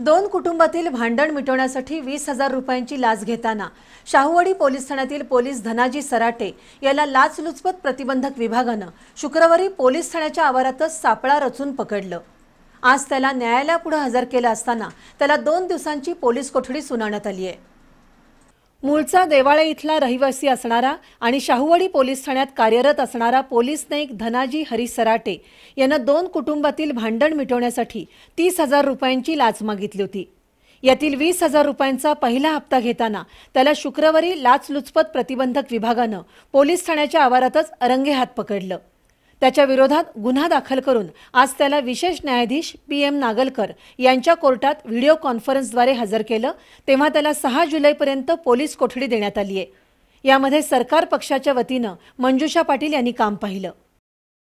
दोन कुटुंबातील भांडण मिटवण्यासाठी वीस हजार रुपयांची लाच घेताना शाहूवाडी पोलीस ठाण्यातील पोलीस धनाजी सराटे याला लाचलुचपत प्रतिबंधक विभागानं शुक्रवारी पोलीस ठाण्याच्या आवारातच सापळा रचून पकडलं आज त्याला न्यायालयापुढे हजर केलं असताना त्याला दोन दिवसांची पोलीस कोठडी सुनावण्यात आली आहे मूळचा देवाळे इथला रहिवासी असणारा आणि शाहूवाडी पोलीस ठाण्यात कार्यरत असणारा पोलीस नाईक धनाजी हरी सराटे यानं दोन कुटुंबातील भांडण मिटवण्यासाठी तीस हजार रुपयांची लाच मागितली होती यातील वीस हजार रुपयांचा पहिला हप्ता घेताना त्याला शुक्रवारी लाचलुचपत प्रतिबंधक विभागानं पोलीस ठाण्याच्या आवारातच हात पकडलं त्याच्या विरोधात गुन्हा दाखल करून आज त्याला विशेष न्यायाधीश पी एम नागलकर यांच्या कोर्टात व्हिडिओ कॉन्फरन्सद्वारे हजर केलं तेव्हा त्याला सहा जुलैपर्यंत पोलीस कोठडी देण्यात आली आहे यामध्ये सरकार पक्षाच्या वतीनं मंजुषा पाटील यांनी काम पाहिलं